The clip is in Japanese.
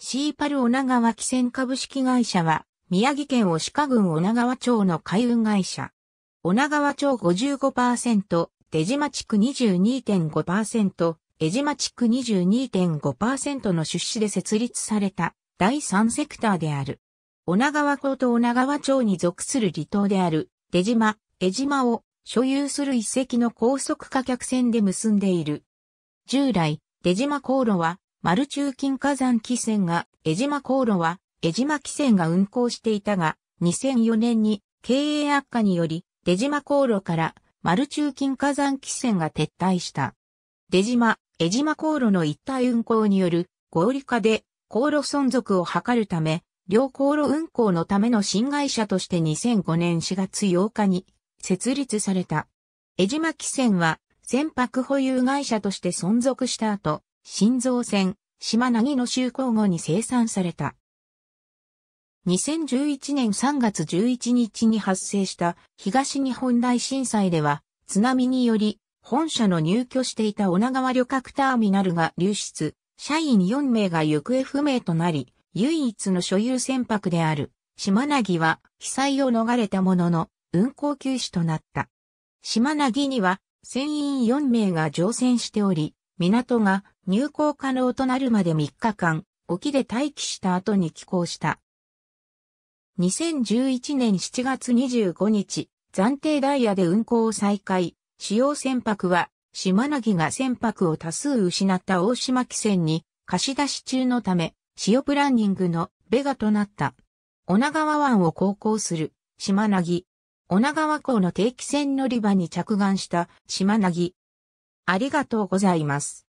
シーパル女川汽船株式会社は、宮城県押鹿郡女川町の海運会社。女川町55%、出島地区22.5%、江島地区22.5%の出資で設立された第3セクターである。女川港と女川町に属する離島である出島、江島を所有する一隻の高速貨客船で結んでいる。従来、出島航路はマル中金火山汽船が、江島航路は、江島汽船が運航していたが、2004年に経営悪化により、出島航路から丸中金火山汽船が撤退した。出島、江島航路の一体運航による合理化で航路存続を図るため、両航路運航のための新会社として2005年4月8日に設立された。江島汽船は船舶保有会社として存続した後、新造船、島薙の就航後に生産された。2011年3月11日に発生した東日本大震災では、津波により、本社の入居していた女川旅客ターミナルが流出、社員4名が行方不明となり、唯一の所有船舶である、島薙は被災を逃れたものの、運航休止となった。島薙には、船員4名が乗船しており、港が入港可能となるまで3日間、沖で待機した後に寄港した。2011年7月25日、暫定ダイヤで運航を再開、使用船舶は、島なぎが船舶を多数失った大島汽船に貸し出し中のため、潮プランニングのベガとなった。女川湾を航行する、島なぎ。女川港の定期船乗り場に着岸した、島なぎ。ありがとうございます。